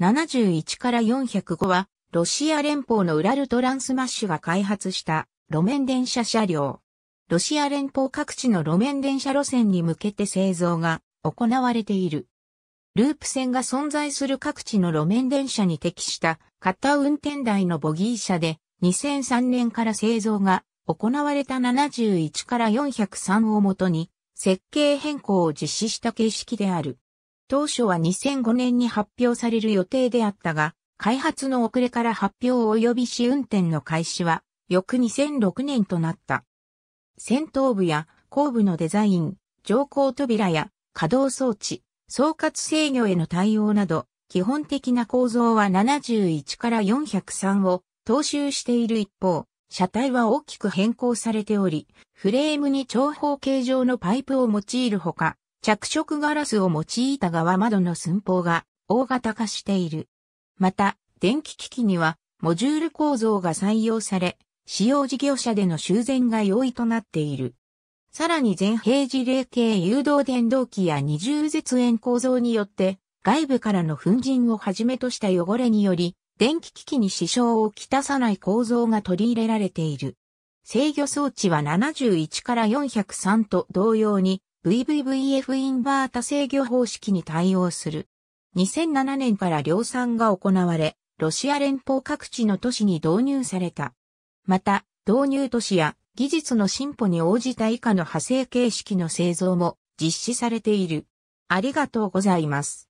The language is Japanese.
71から405は、ロシア連邦のウラルトランスマッシュが開発した路面電車車両。ロシア連邦各地の路面電車路線に向けて製造が行われている。ループ線が存在する各地の路面電車に適した片運転台のボギー車で2003年から製造が行われた71から403をもとに設計変更を実施した形式である。当初は2005年に発表される予定であったが、開発の遅れから発表及びし運転の開始は、翌2006年となった。戦闘部や後部のデザイン、乗降扉や稼働装置、総括制御への対応など、基本的な構造は71から403を踏襲している一方、車体は大きく変更されており、フレームに長方形状のパイプを用いるほか、着色ガラスを用いた側窓の寸法が大型化している。また、電気機器にはモジュール構造が採用され、使用事業者での修繕が容易となっている。さらに全平時例系誘導電動機や二重絶縁構造によって、外部からの粉塵をはじめとした汚れにより、電気機器に支障をきたさない構造が取り入れられている。制御装置は71から403と同様に、VVVF インバータ制御方式に対応する。2007年から量産が行われ、ロシア連邦各地の都市に導入された。また、導入都市や技術の進歩に応じた以下の派生形式の製造も実施されている。ありがとうございます。